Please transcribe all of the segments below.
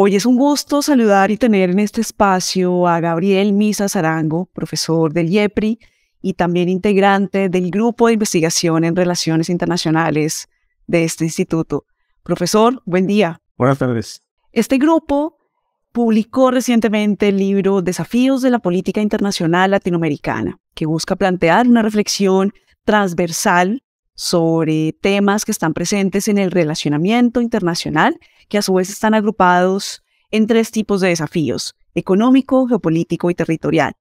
Hoy es un gusto saludar y tener en este espacio a Gabriel Misa Zarango, profesor del IEPRI y también integrante del Grupo de Investigación en Relaciones Internacionales de este instituto. Profesor, buen día. Buenas tardes. Este grupo publicó recientemente el libro Desafíos de la Política Internacional Latinoamericana, que busca plantear una reflexión transversal sobre temas que están presentes en el relacionamiento internacional, que a su vez están agrupados en tres tipos de desafíos, económico, geopolítico y territorial.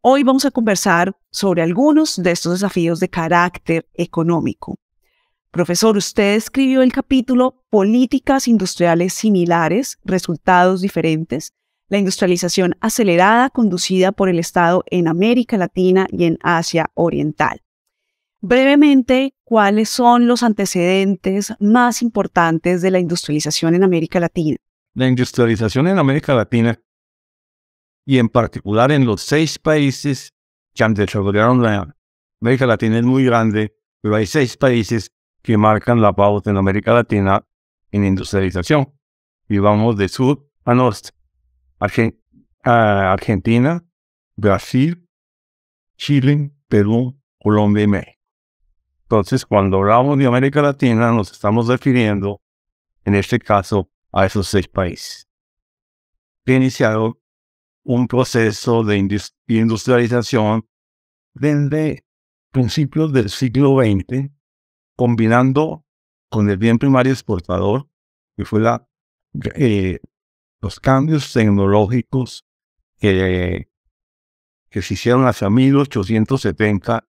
Hoy vamos a conversar sobre algunos de estos desafíos de carácter económico. Profesor, usted escribió el capítulo Políticas industriales similares, resultados diferentes, la industrialización acelerada conducida por el Estado en América Latina y en Asia Oriental brevemente cuáles son los antecedentes más importantes de la industrialización en América Latina. La industrialización en América Latina, y en particular en los seis países que han desarrollado la América Latina es muy grande, pero hay seis países que marcan la pauta en América Latina en industrialización. Y vamos de sur a norte. Argentina, Brasil, Chile, Perú, Colombia y México. Entonces, cuando hablamos de América Latina, nos estamos refiriendo, en este caso, a esos seis países. ha iniciado un proceso de industrialización desde principios del siglo XX, combinando con el bien primario exportador, que fue la, eh, los cambios tecnológicos que se hicieron hacia 1870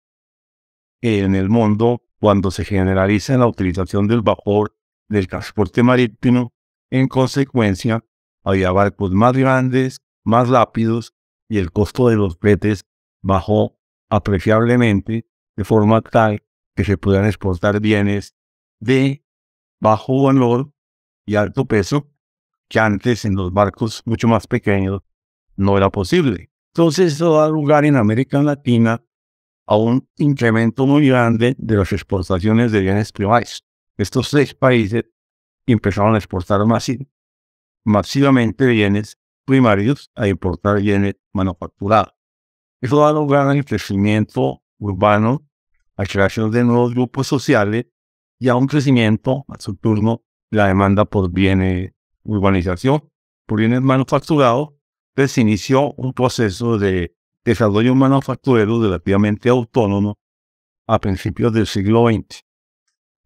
en el mundo cuando se generaliza la utilización del vapor del transporte marítimo, en consecuencia, había barcos más grandes, más rápidos y el costo de los fletes bajó apreciablemente de forma tal que se pudieran exportar bienes de bajo valor y alto peso que antes en los barcos mucho más pequeños no era posible. Entonces eso da lugar en América Latina a un incremento muy grande de las exportaciones de bienes privados. Estos seis países empezaron a exportar masivamente bienes primarios a importar bienes manufacturados. Eso da lugar al crecimiento urbano, a creación de nuevos grupos sociales y a un crecimiento, a su turno, la demanda por bienes, urbanización, por bienes manufacturados, pues inició un proceso de desarrollo manufacturero relativamente autónomo a principios del siglo XX.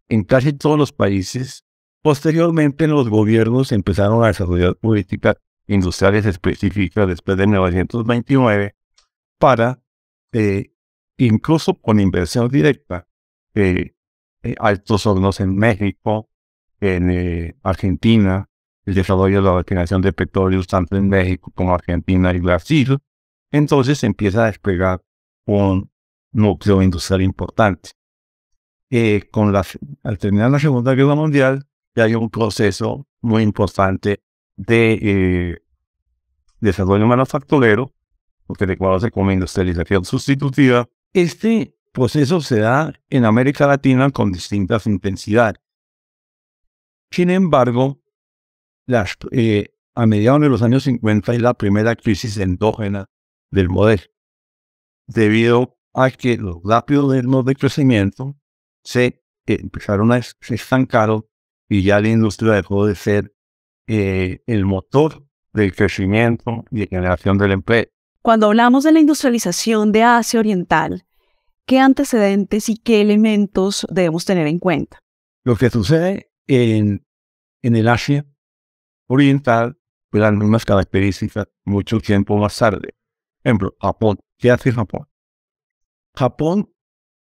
En casi todos los países, posteriormente los gobiernos empezaron a desarrollar políticas industriales específicas después de 1929 para, eh, incluso con inversión directa, eh, eh, altos hornos en México, en Argentina, el desarrollo de la refinación de petróleo tanto en México como Argentina y Brasil, entonces empieza a despegar un núcleo industrial importante. Eh, con al terminar la Segunda Guerra Mundial, ya hay un proceso muy importante de eh, desarrollo manufacturero, lo que se conoce como industrialización sustitutiva. Este proceso se da en América Latina con distintas intensidades. Sin embargo, eh, a mediados de los años 50 y la primera crisis endógena del modelo, debido a que los rápidos ritmos de crecimiento se empezaron a estancar y ya la industria dejó de ser eh, el motor del crecimiento y de generación del empleo. Cuando hablamos de la industrialización de Asia Oriental, ¿qué antecedentes y qué elementos debemos tener en cuenta? Lo que sucede en, en el Asia Oriental, pues las mismas características mucho tiempo más tarde ejemplo, Japón. ¿Qué hace Japón? Japón,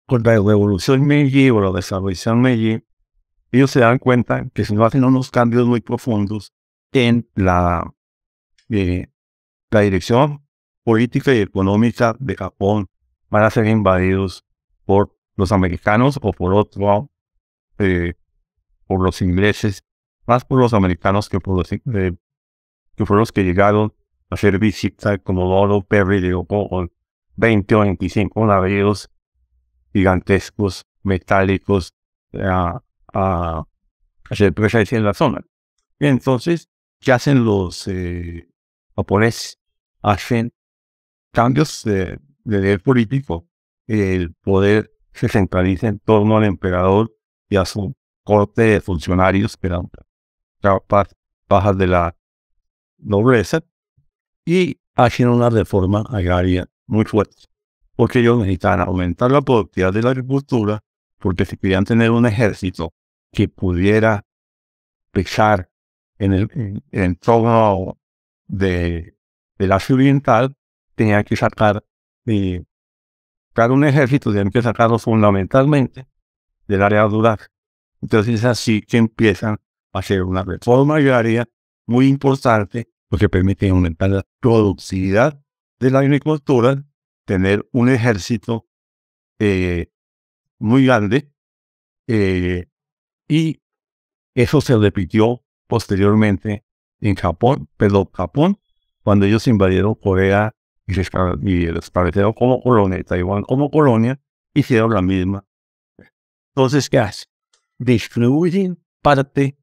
con la revolución Meiji o la Desarrollación Meiji, ellos se dan cuenta que si no hacen unos cambios muy profundos en eh, la, dirección política y económica de Japón, van a ser invadidos por los americanos o por otro, eh, por los ingleses, más por los americanos que por eh, que fueron los que llegaron hacer visitas como oro, Perry de con 20 o 25 navíos gigantescos, metálicos, eh, a, hacer presencia en la zona. entonces, ¿qué hacen los eh, japoneses? Hacen cambios de, poder político. El poder se centraliza en torno al emperador y a su corte de funcionarios, pero capas bajas de la nobleza, y haciendo una reforma agraria muy fuerte, porque ellos necesitaban aumentar la productividad de la agricultura, porque si querían tener un ejército que pudiera pesar en el, entorno de, del Asia Oriental, tenían que sacar, de eh, sacar un ejército, tenían que sacarlo fundamentalmente del área rural. Entonces es así que empiezan a hacer una reforma agraria muy importante lo que permite aumentar la productividad de la agricultura, tener un ejército eh, muy grande eh, y eso se repitió posteriormente en Japón, pero Japón, cuando ellos invadieron Corea y les como colonia, Taiwán como colonia, hicieron la misma. Entonces, ¿qué hace? Distribuyen parte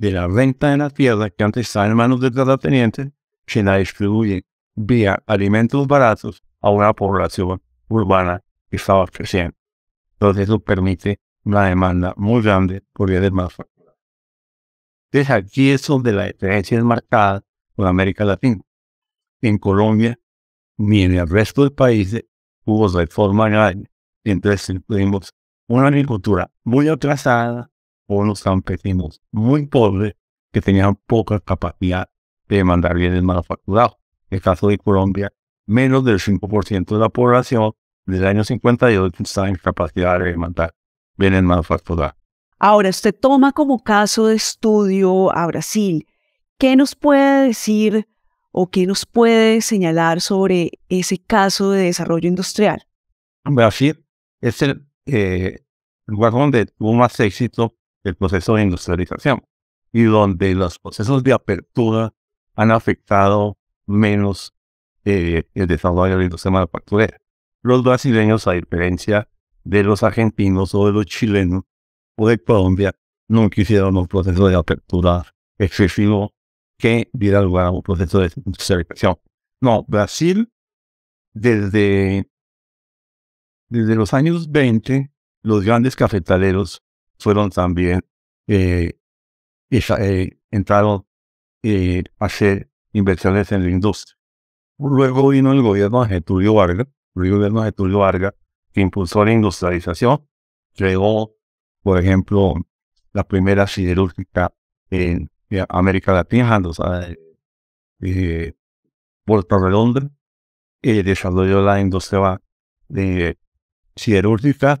de la renta de la tierra que antes estaba en manos de teniente se la distribuye vía alimentos baratos a una población urbana que estaba creciendo. Entonces eso permite una demanda muy grande por más factura. Desde aquí es donde la diferencia es marcada con América Latina. En Colombia ni en el resto del país hubo reforma agraria. Entonces tuvimos una agricultura muy atrasada, o unos campesinos muy pobres que tenían poca capacidad de demandar bienes manufacturados. El caso de Colombia, menos del 5% de la población del año 58 estaba en capacidad de demandar bienes manufacturados. Ahora, usted toma como caso de estudio a Brasil. ¿Qué nos puede decir o qué nos puede señalar sobre ese caso de desarrollo industrial? Brasil es el eh, lugar donde tuvo más éxito el proceso de industrialización y donde los procesos de apertura han afectado menos eh, el desarrollo de la industria manufacturera. Los brasileños, a diferencia de los argentinos o de los chilenos o de Colombia, nunca hicieron un proceso de apertura excesivo que diera lugar a un proceso de industrialización. No, Brasil, desde, desde los años 20, los grandes cafetaleros fueron también, eh, eh, entraron eh, a hacer inversiones en la industria. Luego vino el gobierno de Getulio Vargas, el gobierno de Getulio Vargas, que impulsó la industrialización, Llegó, por ejemplo, la primera siderúrgica en, América Latina, o Puerto Redondo, desarrolló la industria de siderúrgica,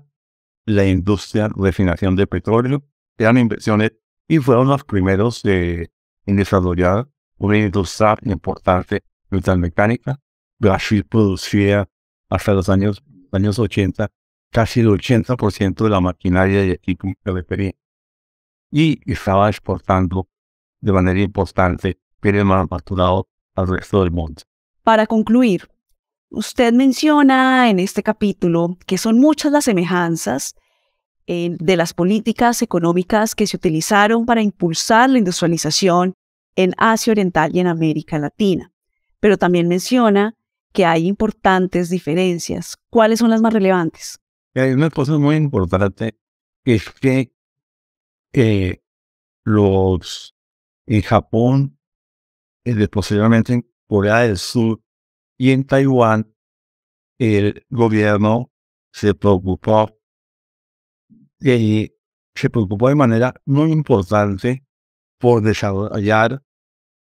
la industria de refinación de petróleo, eran inversiones y fueron los primeros en desarrollar una industria importante mecánica Brasil producía hasta los años, años 80 casi el 80% de la maquinaria y equipo que refería. Y estaba exportando de manera importante bienes manufacturados al resto del mundo. Para concluir, Usted menciona en este capítulo que son muchas las semejanzas eh, de las políticas económicas que se utilizaron para impulsar la industrialización en Asia Oriental y en América Latina, pero también menciona que hay importantes diferencias. ¿Cuáles son las más relevantes? Hay una cosa muy importante, es que eh, los en Japón, y eh, posteriormente en Corea del Sur, y en Taiwán, el gobierno se preocupó, de, se preocupó de manera muy importante por desarrollar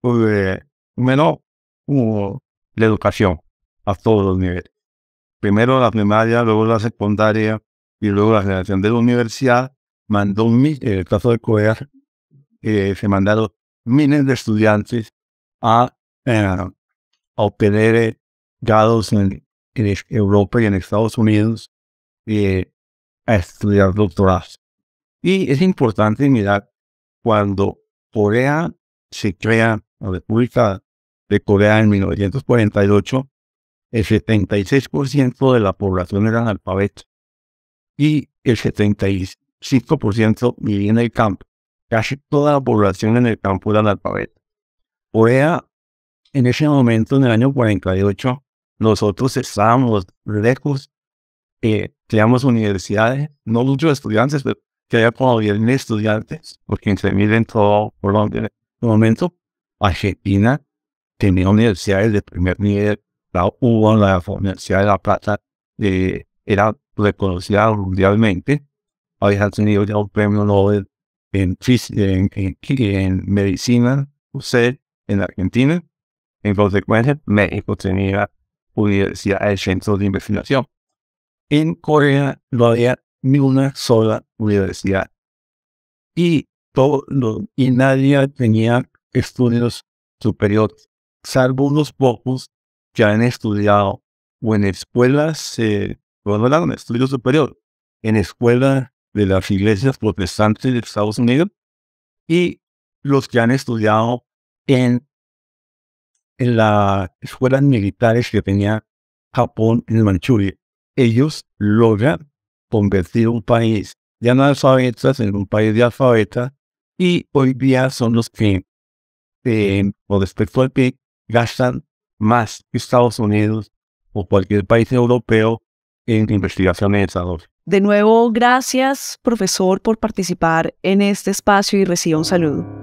eh, lo uh, la educación a todos los niveles. Primero la primaria, luego la secundaria y luego la generación de la universidad. Mandó en el caso de Corea, eh, se mandaron miles de estudiantes a, a eh, obtener eh, llegados en, Europa y en Estados Unidos eh, a estudiar doctorados. Y es importante mirar cuando Corea se crea, la República de Corea en 1948, el 76% de la población era analfabeta y el 75% vivía en el campo. Casi toda la población en el campo era analfabeta. Corea, en ese momento, en el año 48, nosotros estábamos lejos, eh, creamos universidades, no muchos estudiantes, pero que haya como bien estudiantes, entre 15.000 en todo por En ese momento, Argentina tenía universidades de primer nivel, la UBA, la Universidad de La Plata, eh, era reconocida mundialmente, había tenido ya un premio Nobel en, en, medicina, usted, en Argentina. En consecuencia, México tenía universidad, el centro de investigación. En Corea no había ni una sola universidad. Y, todo, y nadie tenía estudios superiores, salvo unos pocos que han estudiado o en escuelas, eh, hablaron de estudios superiores, en escuelas de las iglesias protestantes de Estados Unidos y los que han estudiado en en las escuelas militares que tenía Japón en Manchuria. Ellos logran convertir un país de analfabetas en un país de alfabetas y hoy día son los que, eh, con respecto al PIB, gastan más que Estados Unidos o cualquier país europeo en investigación en De nuevo, gracias, profesor, por participar en este espacio y reciba un saludo.